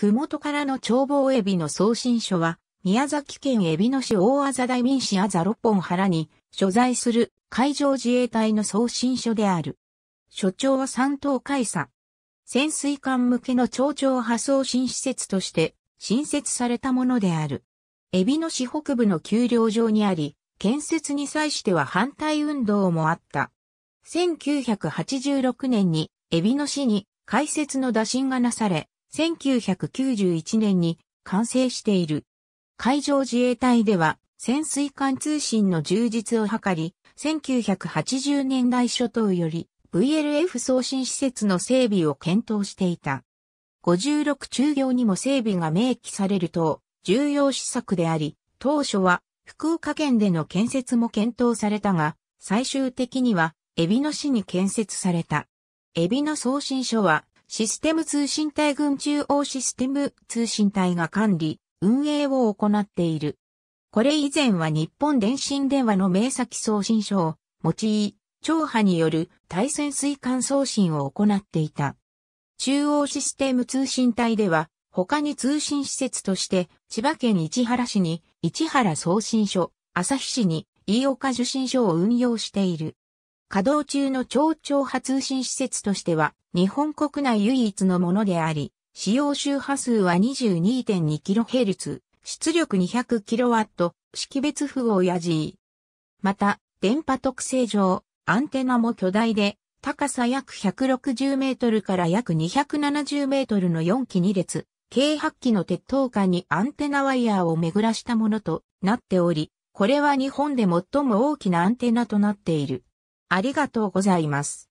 ふもとからの眺望エビの送信書は、宮崎県エビの市大麻大民市麻六本原に所在する海上自衛隊の送信書である。所長は三等海佐。潜水艦向けの町長派送信施設として新設されたものである。エビの市北部の丘陵上にあり、建設に際しては反対運動もあった。1986年に、エビの市に開設の打診がなされ、1991年に完成している。海上自衛隊では潜水艦通信の充実を図り、1980年代初頭より VLF 送信施設の整備を検討していた。56中行にも整備が明記されると重要施策であり、当初は福岡県での建設も検討されたが、最終的には、エビの市に建設された。エビの送信所は、システム通信隊群中央システム通信隊が管理、運営を行っている。これ以前は日本電信電話の名先送信書を用い、超波による対潜水艦送信を行っていた。中央システム通信隊では、他に通信施設として、千葉県市原市に市原送信所、旭市に飯岡受信所を運用している。稼働中の超超波通信施設としては、日本国内唯一のものであり、使用周波数は 22.2kHz、出力 200kW、識別符号や G。また、電波特性上、アンテナも巨大で、高さ約160メートルから約270メートルの4機2列、計8機の鉄塔下にアンテナワイヤーを巡らしたものとなっており、これは日本で最も大きなアンテナとなっている。ありがとうございます。